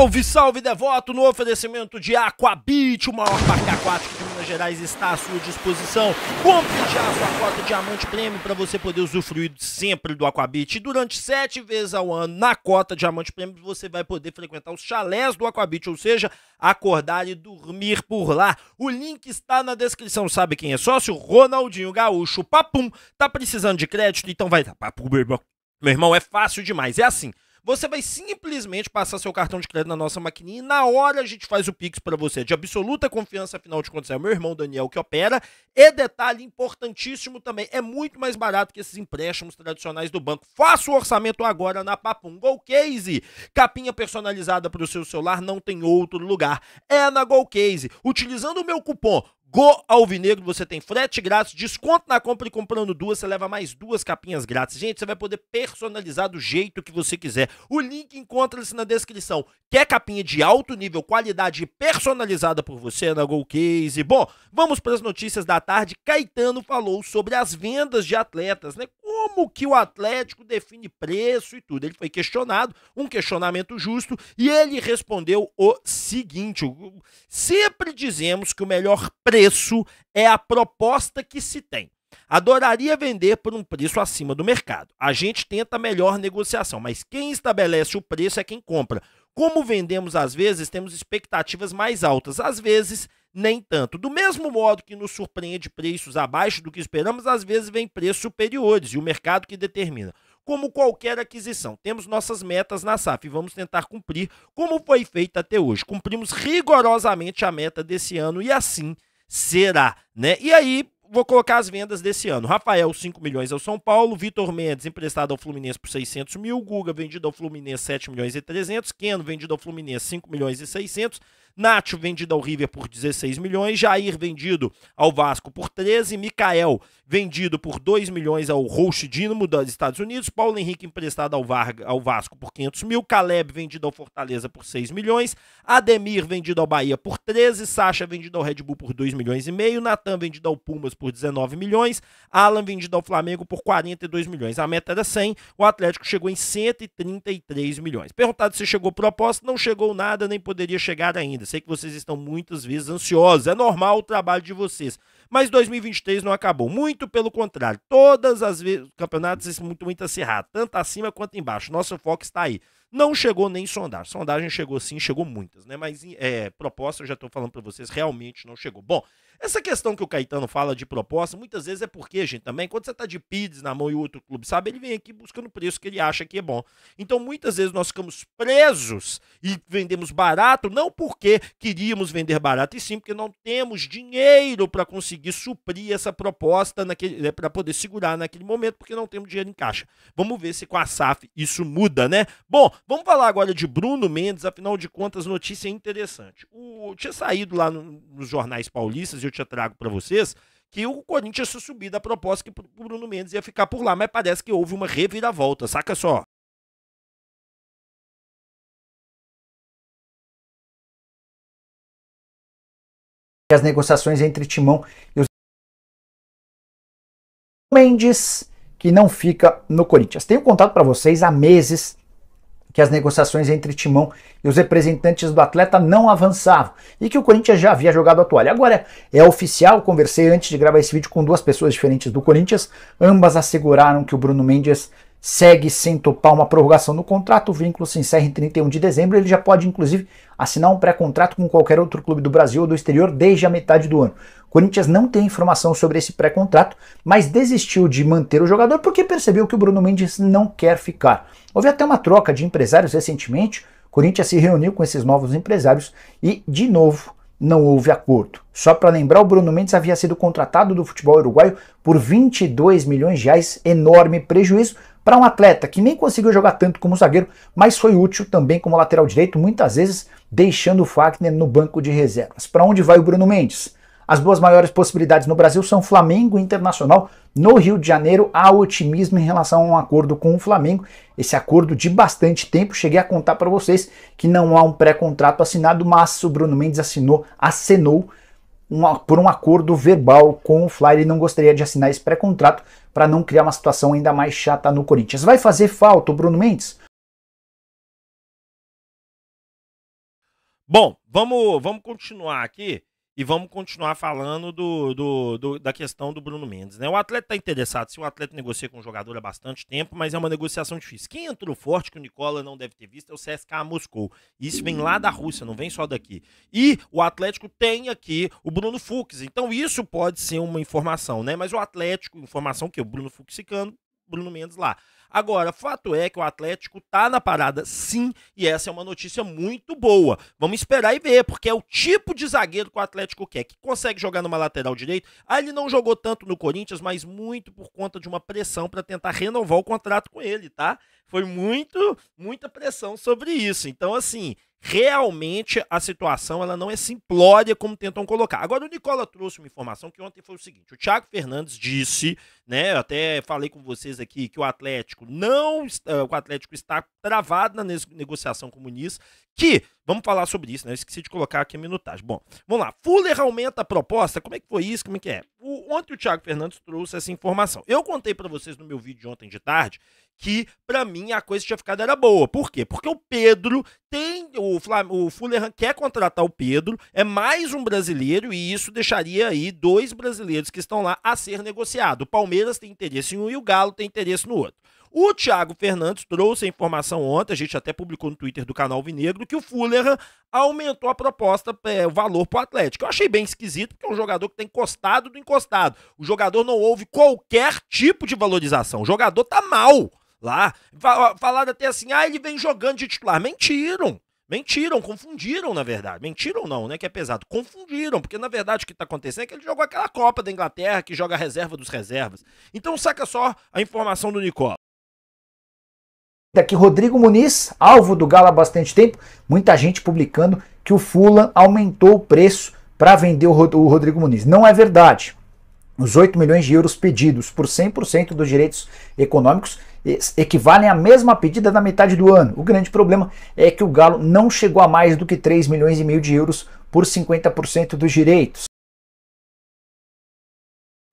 Salve, salve devoto! No oferecimento de Aquabit, o maior parque aquático de Minas Gerais está à sua disposição. Compre já a sua cota Diamante Prêmio para você poder usufruir sempre do Aquabit. E durante sete vezes ao ano, na cota Diamante Prêmio, você vai poder frequentar os chalés do Aquabit, ou seja, acordar e dormir por lá. O link está na descrição. Sabe quem é sócio? Ronaldinho Gaúcho. Papum! Tá precisando de crédito? Então vai. Papum, meu irmão. Meu irmão, é fácil demais. É assim. Você vai simplesmente passar seu cartão de crédito na nossa maquininha e na hora a gente faz o Pix para você. De absoluta confiança, afinal de contas, é o meu irmão Daniel que opera. E detalhe importantíssimo também, é muito mais barato que esses empréstimos tradicionais do banco. Faça o orçamento agora na Papum Go Case. Capinha personalizada para o seu celular não tem outro lugar. É na Go Case. Utilizando o meu cupom Go Alvinegro, você tem frete grátis, desconto na compra e comprando duas, você leva mais duas capinhas grátis. Gente, você vai poder personalizar do jeito que você quiser. O link encontra-se na descrição. Quer capinha de alto nível, qualidade personalizada por você na Go Case? Bom, vamos para as notícias da tarde. Caetano falou sobre as vendas de atletas, né? Como que o Atlético define preço e tudo. Ele foi questionado, um questionamento justo, e ele respondeu o seguinte: sempre dizemos que o melhor preço preço é a proposta que se tem. Adoraria vender por um preço acima do mercado. A gente tenta melhor negociação, mas quem estabelece o preço é quem compra. Como vendemos às vezes, temos expectativas mais altas, às vezes nem tanto. Do mesmo modo que nos surpreende preços abaixo do que esperamos, às vezes vem preços superiores e o mercado que determina. Como qualquer aquisição, temos nossas metas na SAF e vamos tentar cumprir como foi feito até hoje. Cumprimos rigorosamente a meta desse ano e assim será, né? E aí, vou colocar as vendas desse ano. Rafael, 5 milhões ao São Paulo. Vitor Mendes, emprestado ao Fluminense por 600 mil. Guga, vendido ao Fluminense, 7 milhões e 300. Keno, vendido ao Fluminense, 5 milhões e 600. Nacho vendido ao River por 16 milhões, Jair vendido ao Vasco por 13, Mikael vendido por 2 milhões ao Roche Dinamo dos Estados Unidos, Paulo Henrique emprestado ao, Varga, ao Vasco por 500 mil, Caleb vendido ao Fortaleza por 6 milhões, Ademir vendido ao Bahia por 13, Sacha vendido ao Red Bull por 2 milhões e meio, Natan vendido ao Pumas por 19 milhões, Alan vendido ao Flamengo por 42 milhões. A meta era 100, o Atlético chegou em 133 milhões. Perguntado se chegou proposta, não chegou nada, nem poderia chegar ainda ainda. Sei que vocês estão muitas vezes ansiosos, é normal o trabalho de vocês. Mas 2023 não acabou, muito pelo contrário. Todas as vezes, campeonatos muito, muito acirrados, tanto acima quanto embaixo. Nosso foco está aí. Não chegou nem sondagem. Sondagem chegou sim, chegou muitas, né? Mas é, proposta, eu já estou falando para vocês, realmente não chegou. Bom, essa questão que o Caetano fala de proposta, muitas vezes é porque, gente, também, quando você tá de PIDs na mão e outro clube sabe, ele vem aqui buscando o preço que ele acha que é bom. Então, muitas vezes nós ficamos presos e vendemos barato, não porque queríamos vender barato, e sim porque não temos dinheiro para conseguir suprir essa proposta naquele né, para poder segurar naquele momento, porque não temos dinheiro em caixa. Vamos ver se com a SAF isso muda, né? Bom, vamos falar agora de Bruno Mendes, afinal de contas, notícia interessante. O, tinha saído lá no, nos jornais paulistas, eu eu te trago para vocês, que o Corinthians tinha subido a proposta que o Bruno Mendes ia ficar por lá, mas parece que houve uma reviravolta, saca só. As negociações entre Timão e os Mendes, que não fica no Corinthians. Tenho contado para vocês há meses que as negociações entre Timão e os representantes do atleta não avançavam e que o Corinthians já havia jogado a toalha. Agora é oficial, conversei antes de gravar esse vídeo com duas pessoas diferentes do Corinthians, ambas asseguraram que o Bruno Mendes segue sem topar uma prorrogação no contrato, o vínculo se encerra em 31 de dezembro, ele já pode inclusive assinar um pré-contrato com qualquer outro clube do Brasil ou do exterior desde a metade do ano. Corinthians não tem informação sobre esse pré-contrato, mas desistiu de manter o jogador porque percebeu que o Bruno Mendes não quer ficar. Houve até uma troca de empresários recentemente. Corinthians se reuniu com esses novos empresários e, de novo, não houve acordo. Só para lembrar, o Bruno Mendes havia sido contratado do futebol uruguaio por 22 milhões de reais, enorme prejuízo para um atleta que nem conseguiu jogar tanto como zagueiro, mas foi útil também como lateral direito, muitas vezes deixando o Fagner no banco de reservas. Para onde vai o Bruno Mendes? As duas maiores possibilidades no Brasil são Flamengo e Internacional. No Rio de Janeiro, há otimismo em relação a um acordo com o Flamengo. Esse acordo de bastante tempo, cheguei a contar para vocês que não há um pré-contrato assinado, mas o Bruno Mendes assinou, acenou por um acordo verbal com o Fly, ele não gostaria de assinar esse pré-contrato para não criar uma situação ainda mais chata no Corinthians. Vai fazer falta o Bruno Mendes? Bom, vamos, vamos continuar aqui e vamos continuar falando do, do, do, da questão do Bruno Mendes. Né? O atleta está interessado, se o atleta negocia com o jogador há bastante tempo, mas é uma negociação difícil. Quem entrou forte, que o Nicola não deve ter visto, é o CSKA Moscou. Isso vem lá da Rússia, não vem só daqui. E o Atlético tem aqui o Bruno Fux. Então isso pode ser uma informação, né? Mas o Atlético, informação que o Bruno Fuxicano, Bruno Mendes lá. Agora, fato é que o Atlético está na parada, sim, e essa é uma notícia muito boa. Vamos esperar e ver, porque é o tipo de zagueiro que o Atlético quer, que consegue jogar numa lateral direita. Ah, ele não jogou tanto no Corinthians, mas muito por conta de uma pressão para tentar renovar o contrato com ele, tá? Foi muito, muita pressão sobre isso. Então, assim, realmente a situação ela não é simplória como tentam colocar. Agora o Nicola trouxe uma informação que ontem foi o seguinte: o Thiago Fernandes disse, né? Eu até falei com vocês aqui que o Atlético não, eh, o Atlético está travado na negociação com comunista. Que vamos falar sobre isso, né? Eu esqueci de colocar aqui a minutagem. Bom, vamos lá. Fuller aumenta a proposta. Como é que foi isso? Como é que é? O, ontem o Thiago Fernandes trouxe essa informação. Eu contei para vocês no meu vídeo de ontem de tarde que para mim a coisa tinha ficado era boa. Por quê? Porque o Pedro tem o Flam, o Fulham quer contratar o Pedro, é mais um brasileiro e isso deixaria aí dois brasileiros que estão lá a ser negociado. O Palmeiras tem interesse em um e o Galo tem interesse no outro. O Thiago Fernandes trouxe a informação ontem, a gente até publicou no Twitter do canal Vinegro, que o Fulham aumentou a proposta, é, o valor para o Atlético. Eu achei bem esquisito, porque é um jogador que está encostado do encostado. O jogador não houve qualquer tipo de valorização. O jogador tá mal lá. Falaram até assim, ah, ele vem jogando de titular. Mentiram. Mentiram, confundiram, na verdade. Mentiram não, né? Que é pesado. Confundiram, porque na verdade o que tá acontecendo é que ele jogou aquela Copa da Inglaterra que joga a reserva dos reservas. Então saca só a informação do Nicola. Daqui tá Rodrigo Muniz, alvo do Galo há bastante tempo, muita gente publicando que o Fulan aumentou o preço para vender o Rodrigo Muniz. Não é verdade. Os 8 milhões de euros pedidos por 100% dos direitos econômicos equivalem à mesma pedida da metade do ano. O grande problema é que o Galo não chegou a mais do que 3 milhões e meio de euros por 50% dos direitos.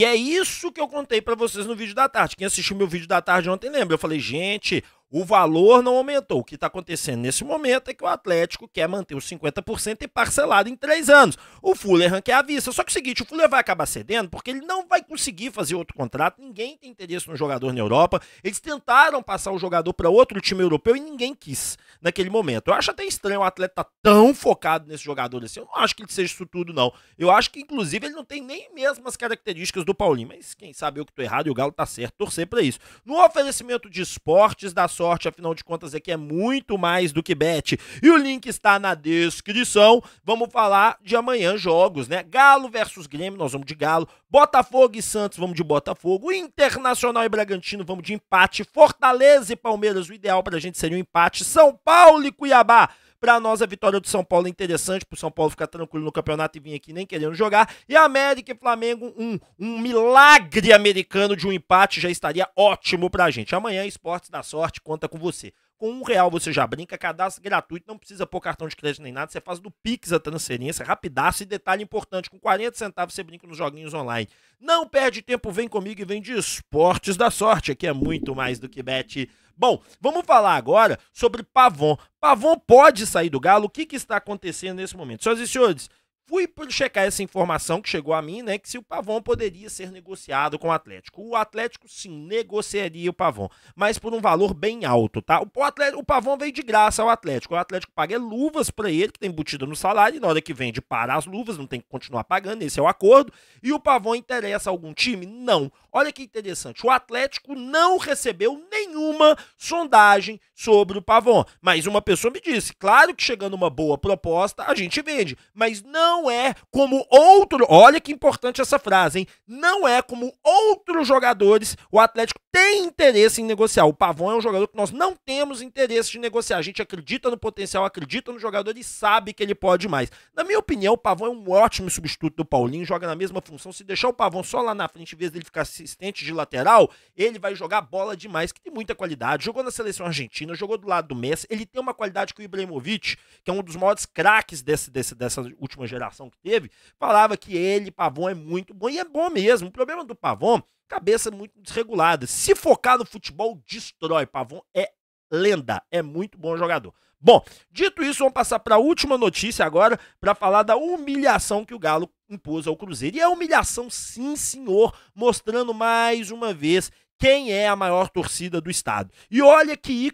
E é isso que eu contei para vocês no vídeo da tarde. Quem assistiu meu vídeo da tarde ontem lembra. Eu falei, gente, o valor não aumentou. O que está acontecendo nesse momento é que o Atlético quer manter os 50% e parcelado em três anos. O Fullerhan quer a vista. Só que é o seguinte, o Fuller vai acabar cedendo porque ele não vai conseguir fazer outro contrato. Ninguém tem interesse no jogador na Europa. Eles tentaram passar o jogador para outro time europeu e ninguém quis naquele momento. Eu acho até estranho o atleta tá tão focado nesse jogador assim. Eu não acho que ele seja isso tudo, não. Eu acho que, inclusive, ele não tem nem mesmo as características do Paulinho. Mas quem sabe eu que estou errado e o Galo está certo. Torcer para isso. No oferecimento de esportes, da sorte, afinal de contas aqui é, é muito mais do que bet. E o link está na descrição. Vamos falar de amanhã jogos, né? Galo versus Grêmio, nós vamos de Galo. Botafogo e Santos, vamos de Botafogo. Internacional e Bragantino, vamos de empate. Fortaleza e Palmeiras, o ideal pra gente seria um empate. São Paulo e Cuiabá. Para nós, a vitória do São Paulo é interessante, para o São Paulo ficar tranquilo no campeonato e vir aqui nem querendo jogar. E América e Flamengo, um, um milagre americano de um empate já estaria ótimo para a gente. Amanhã, Esportes da Sorte conta com você. Com um real você já brinca, cadastro gratuito, não precisa pôr cartão de crédito nem nada, você faz do Pix a transferência, é rapidaço e detalhe importante, com 40 centavos você brinca nos joguinhos online. Não perde tempo, vem comigo e vem de esportes da sorte, que é muito mais do que bet. Bom, vamos falar agora sobre Pavon. Pavon pode sair do Galo, o que, que está acontecendo nesse momento? Senhoras e senhores, Fui checar essa informação que chegou a mim, né? Que se o Pavon poderia ser negociado com o Atlético. O Atlético, sim, negociaria o Pavon, mas por um valor bem alto, tá? O, Atlético, o Pavon veio de graça ao Atlético. O Atlético paga luvas para ele, que tem tá embutido no salário, e na hora que vende, para as luvas, não tem que continuar pagando, esse é o acordo. E o Pavon interessa a algum time? Não. Olha que interessante, o Atlético não recebeu nenhuma sondagem sobre o Pavon. Mas uma pessoa me disse, claro que chegando uma boa proposta, a gente vende, mas não não é como outro. Olha que importante essa frase, hein? Não é como outros jogadores. O Atlético tem interesse em negociar. O Pavão é um jogador que nós não temos interesse de negociar. A gente acredita no potencial, acredita no jogador e sabe que ele pode mais. Na minha opinião, o Pavão é um ótimo substituto do Paulinho, joga na mesma função. Se deixar o Pavão só lá na frente, em vez dele ficar assistente de lateral, ele vai jogar bola demais, que tem muita qualidade. Jogou na seleção argentina, jogou do lado do Messi. Ele tem uma qualidade que o Ibrahimovic, que é um dos maiores craques desse, desse, dessa última geração, que teve, falava que ele, Pavon, é muito bom. E é bom mesmo. O problema do Pavon, cabeça muito desregulada. Se focar no futebol, destrói. Pavon é lenda, é muito bom jogador. Bom, dito isso, vamos passar para a última notícia agora para falar da humilhação que o Galo impôs ao Cruzeiro. E é humilhação, sim, senhor, mostrando mais uma vez quem é a maior torcida do estado. E olha que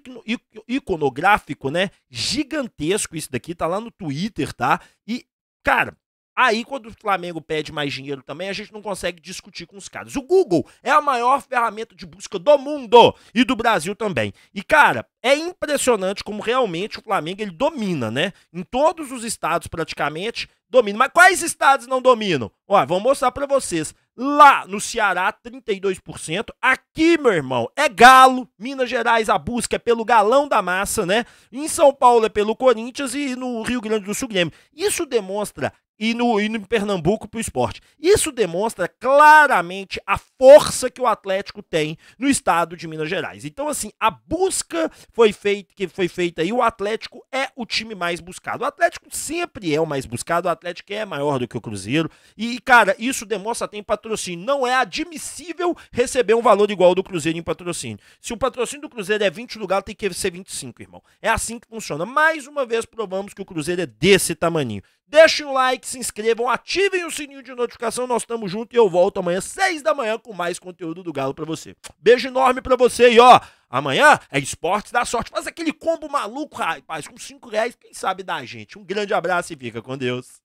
iconográfico, né? Gigantesco isso daqui, tá lá no Twitter, tá? E Cara, Aí, quando o Flamengo pede mais dinheiro também, a gente não consegue discutir com os caras. O Google é a maior ferramenta de busca do mundo e do Brasil também. E, cara, é impressionante como realmente o Flamengo ele domina, né? Em todos os estados, praticamente, domina. Mas quais estados não dominam? Ó, vou mostrar para vocês. Lá no Ceará, 32%. Aqui, meu irmão, é galo. Minas Gerais, a busca é pelo galão da massa, né? Em São Paulo é pelo Corinthians e no Rio Grande do Sul, Grêmio. Isso demonstra e no, e no Pernambuco para o esporte. Isso demonstra claramente a força que o Atlético tem no estado de Minas Gerais. Então, assim, a busca foi feita, que foi feita aí, o Atlético é o time mais buscado. O Atlético sempre é o mais buscado, o Atlético é maior do que o Cruzeiro. E, cara, isso demonstra tem patrocínio. Não é admissível receber um valor igual ao do Cruzeiro em patrocínio. Se o patrocínio do Cruzeiro é 20 lugar, tem que ser 25, irmão. É assim que funciona. Mais uma vez provamos que o Cruzeiro é desse tamanho. Deixem o like, se inscrevam, ativem o sininho de notificação. Nós estamos juntos e eu volto amanhã, 6 da manhã, com mais conteúdo do Galo para você. Beijo enorme para você e ó, amanhã é esporte, da sorte. Faz aquele combo maluco, rapaz, com 5 reais, quem sabe dá, gente. Um grande abraço e fica com Deus.